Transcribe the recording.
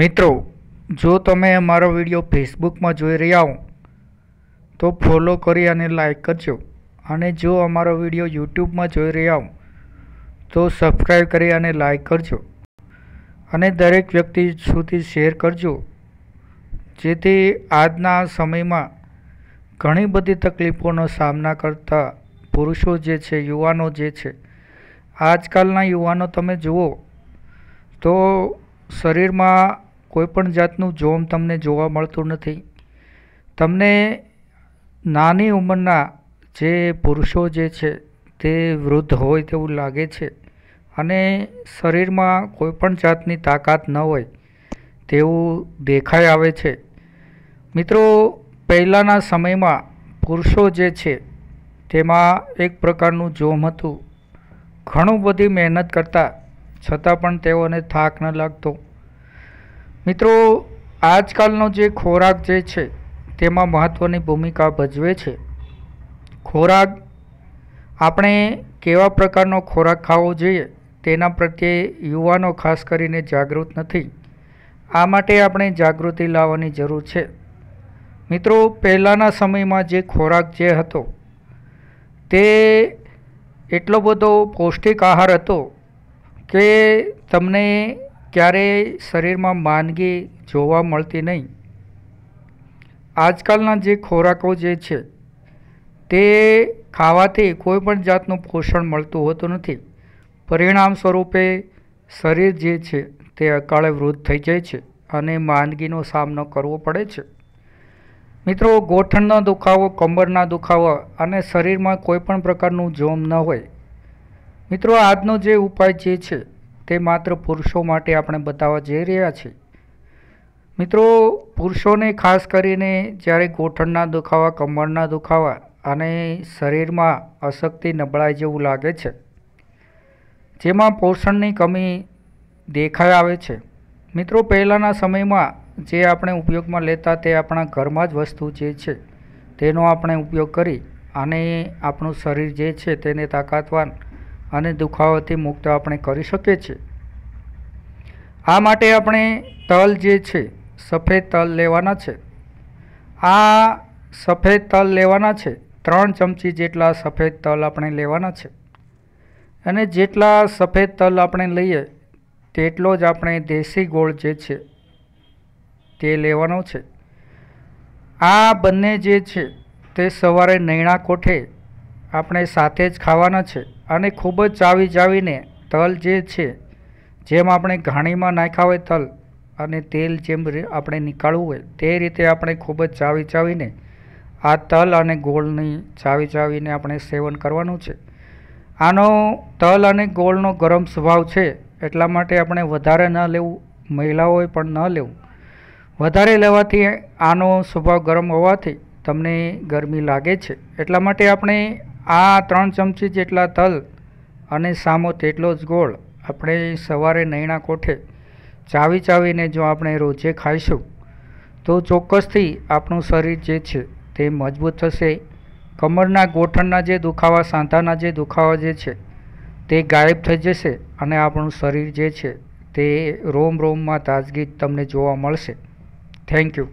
મિત્રો જો તમે અમારો વિડીયો ફેસબુકમાં જોઈ રહ્યા હો તો ફોલો કરી અને લાઇક કરજો અને જો અમારો વિડીયો યુટ્યુબમાં જોઈ રહ્યા હો તો સબસ્ક્રાઈબ કરી અને લાઈક કરજો અને દરેક વ્યક્તિ સુધી શેર કરજો જેથી આજના સમયમાં ઘણી બધી તકલીફોનો સામના કરતા પુરુષો જે છે યુવાનો જે છે આજકાલના યુવાનો તમે જુઓ તો શરીરમાં કોઈપણ જાતનું જોમ તમને જોવા મળતું નથી તમને નાની ઉંમરના જે પુરુષો જે છે તે વૃદ્ધ હોય તેવું લાગે છે અને શરીરમાં કોઈપણ જાતની તાકાત ન હોય તેવું દેખાઈ આવે છે મિત્રો પહેલાંના સમયમાં પુરુષો જે છે તેમાં એક પ્રકારનું જોમ હતું ઘણું બધી મહેનત કરતા છતાં પણ તેઓને થાક ન લાગતો મિત્રો આજકાલનો જે ખોરાક જે છે તેમાં મહત્ત્વની ભૂમિકા ભજવે છે ખોરાક આપણે કેવા પ્રકારનો ખોરાક ખાવો જોઈએ તેના પ્રત્યે યુવાનો ખાસ કરીને જાગૃત નથી આ માટે આપણે જાગૃતિ લાવવાની જરૂર છે મિત્રો પહેલાંના સમયમાં જે ખોરાક જે હતો તે એટલો બધો પૌષ્ટિક આહાર હતો કે તમને ક્યારેય શરીરમાં માંદગી જોવા મળતી નહીં આજકાલના જે ખોરાકો જે છે તે ખાવાથી કોઈ પણ જાતનું પોષણ મળતું હોતું નથી પરિણામ સ્વરૂપે શરીર જે છે તે અકાળે વૃદ્ધ થઈ જાય છે અને માંદગીનો સામનો કરવો પડે છે મિત્રો ગોઠણનો દુખાવો કમરના દુખાવો અને શરીરમાં કોઈપણ પ્રકારનું જોમ ન હોય મિત્રો આજનો જે ઉપાય જે છે તે માત્ર પુરુષો માટે આપણે બતાવવા જઈ રહ્યા છીએ મિત્રો પુરુષોને ખાસ કરીને જ્યારે ગોઠણના દુખાવા કમરના દુખાવા અને શરીરમાં અશક્તિ નબળાઈ જેવું લાગે છે જેમાં પોષણની કમી દેખાઈ આવે છે મિત્રો પહેલાંના સમયમાં જે આપણે ઉપયોગમાં લેતા તે આપણા ઘરમાં જ વસ્તુ જે છે તેનો આપણે ઉપયોગ કરી અને આપણું શરીર જે છે તેને તાકાતવાન અને દુખાવાથી મુક્ત આપણે કરી શકીએ છીએ આ માટે આપણે તલ જે છે સફેદ તલ લેવાના છે આ સફેદ તલ લેવાના છે ત્રણ ચમચી જેટલા સફેદ તલ આપણે લેવાના છે અને જેટલા સફેદ તલ આપણે લઈએ તેટલો જ આપણે દેશી ગોળ જે છે તે લેવાનો છે આ બંને જે છે તે સવારે નૈણા કોઠે આપણે સાથે જ ખાવાના છે અને ખૂબ જ ચાવી ચાવીને તલ જે છે જેમ આપણે ઘાણીમાં નાખ્યા હોય તલ અને તેલ જેમ આપણે નીકાળવું હોય તે રીતે આપણે ખૂબ જ ચાવી ચાવીને આ તલ અને ગોળની ચાવી ચાવીને આપણે સેવન કરવાનું છે આનો તલ અને ગોળનો ગરમ સ્વભાવ છે એટલા માટે આપણે વધારે ન લેવું મહિલાઓએ પણ ન લેવું વધારે લેવાથી આનો સ્વભાવ ગરમ હોવાથી તમને ગરમી લાગે છે એટલા માટે આપણે આ ત્રણ ચમચી જેટલા તલ અને સામો તેટલો જ ગોળ આપણે સવારે નૈણા કોઠે ચાવી ચાવીને જો આપણે રોજે ખાઈશું તો ચોક્કસથી આપણું શરીર જે છે તે મજબૂત થશે કમરના ગોઠણના જે દુખાવા સાંધાના જે દુખાવા જે છે તે ગાયબ થઈ જશે અને આપણું શરીર જે છે તે રોમ રોમમાં તાજગી તમને જોવા મળશે થેન્ક યુ